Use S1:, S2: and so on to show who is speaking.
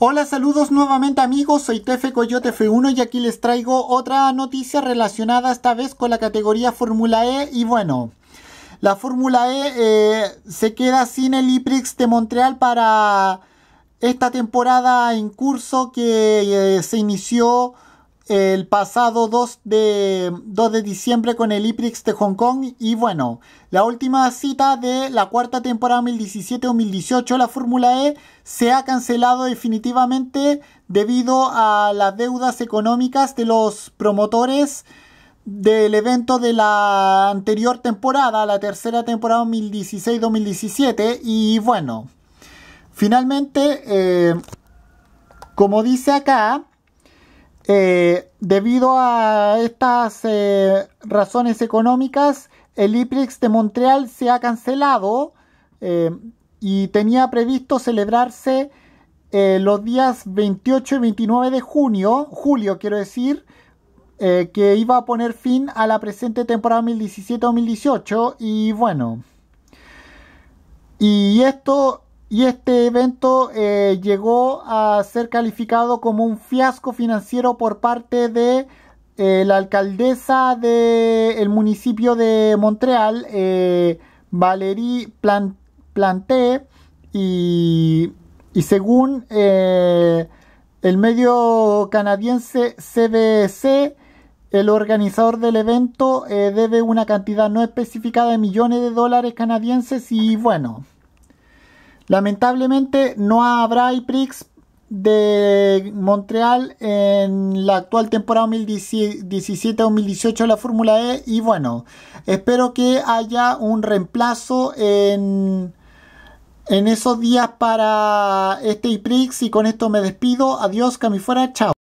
S1: Hola, saludos nuevamente amigos, soy Tefe Coyote F1 y aquí les traigo otra noticia relacionada esta vez con la categoría Fórmula E y bueno, la Fórmula E eh, se queda sin el IPRIX de Montreal para esta temporada en curso que eh, se inició el pasado 2 de, 2 de diciembre con el IPRIX de Hong Kong. Y bueno, la última cita de la cuarta temporada 2017-2018, la Fórmula E, se ha cancelado definitivamente debido a las deudas económicas de los promotores del evento de la anterior temporada, la tercera temporada 2016-2017. Y bueno, finalmente, eh, como dice acá, eh, debido a estas eh, razones económicas, el IPRIX de Montreal se ha cancelado eh, y tenía previsto celebrarse los días 28 y 29 de junio, julio quiero decir, que iba a poner fin a la presente temporada 2017-2018 y bueno, y esto y este evento eh, llegó a ser calificado como un fiasco financiero por parte de eh, la alcaldesa del municipio de Montreal, eh, Valérie Plan Planté, y, y según el medio canadiense CBC, el organizador del evento debe una cantidad no especificada de millones de dólares canadienses y bueno. Lamentablemente no habrá IPRIX de Montreal en la actual temporada 2017-2018 de la Fórmula E y bueno, espero que haya un reemplazo en, en esos días para este IPRIX y con esto me despido. Adiós, Cami fuera, chao.